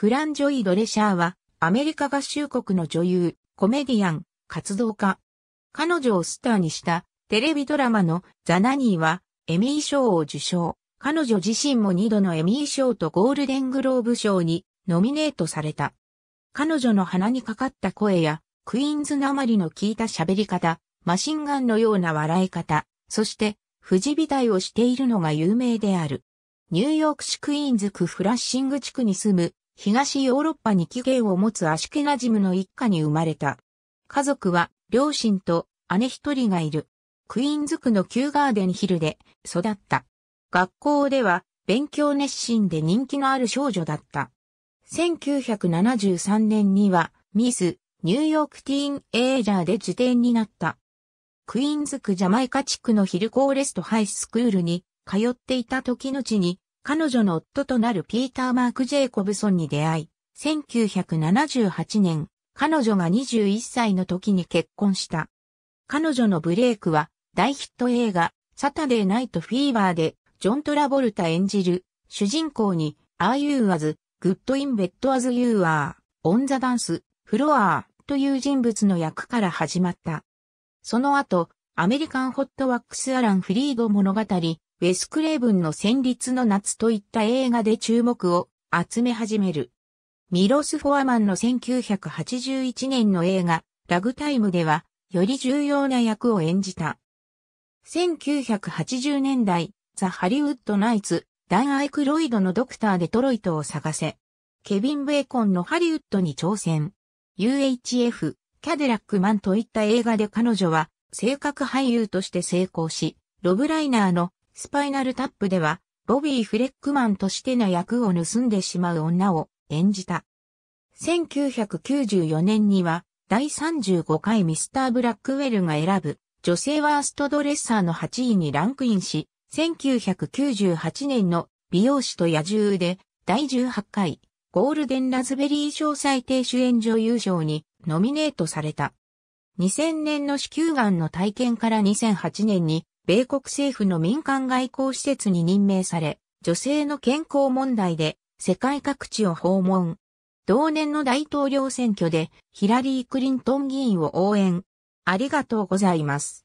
フラン・ジョイ・ドレシャーは、アメリカ合衆国の女優、コメディアン、活動家。彼女をスターにしたテレビドラマのザ・ナニーはエミー賞を受賞。彼女自身も2度のエミー賞とゴールデングローブ賞にノミネートされた。彼女の鼻にかかった声や、クイーンズなまりの効いた喋り方、マシンガンのような笑い方、そして、富士美大をしているのが有名である。ニューヨーク市クイーンズ区フラッシング地区に住む東ヨーロッパに起源を持つアシュケナジムの一家に生まれた。家族は両親と姉一人がいる。クイーンズ区の旧ガーデンヒルで育った。学校では勉強熱心で人気のある少女だった。1973年にはミス・ニューヨークティーンエイジャーで受験になった。クイーンズ区ジャマイカ地区のヒルコーレストハイスクールに通っていた時のちに彼女の夫となるピーター・マーク・ジェイコブソンに出会い、1978年、彼女が21歳の時に結婚した。彼女のブレイクは、大ヒット映画、サタデー・ナイト・フィーバーで、ジョン・トラボルタ演じる、主人公に、アーユーアズ、グッド・イン・ベッド・アズ・ユーアー、オン・ザ・ダンス、フロアー、という人物の役から始まった。その後、アメリカン・ホット・ワックス・アラン・フリード物語、ウェス・クレーブンの戦慄の夏といった映画で注目を集め始める。ミロス・フォアマンの1981年の映画、ラグタイムでは、より重要な役を演じた。1980年代、ザ・ハリウッド・ナイツ、ダン・アイク・ロイドのドクター・デトロイトを探せ。ケビン・ベーコンのハリウッドに挑戦。UHF、キャデラック・マンといった映画で彼女は、性格俳優として成功し、ロブ・ライナーのスパイナルタップでは、ボビー・フレックマンとしての役を盗んでしまう女を演じた。1994年には、第35回ミスター・ブラックウェルが選ぶ女性ワーストドレッサーの8位にランクインし、1998年の美容師と野獣で第18回ゴールデンラズベリー賞最低主演女優賞にノミネートされた。2000年の子宮癌の体験から2008年に米国政府の民間外交施設に任命され、女性の健康問題で世界各地を訪問。同年の大統領選挙でヒラリー・クリントン議員を応援。ありがとうございます。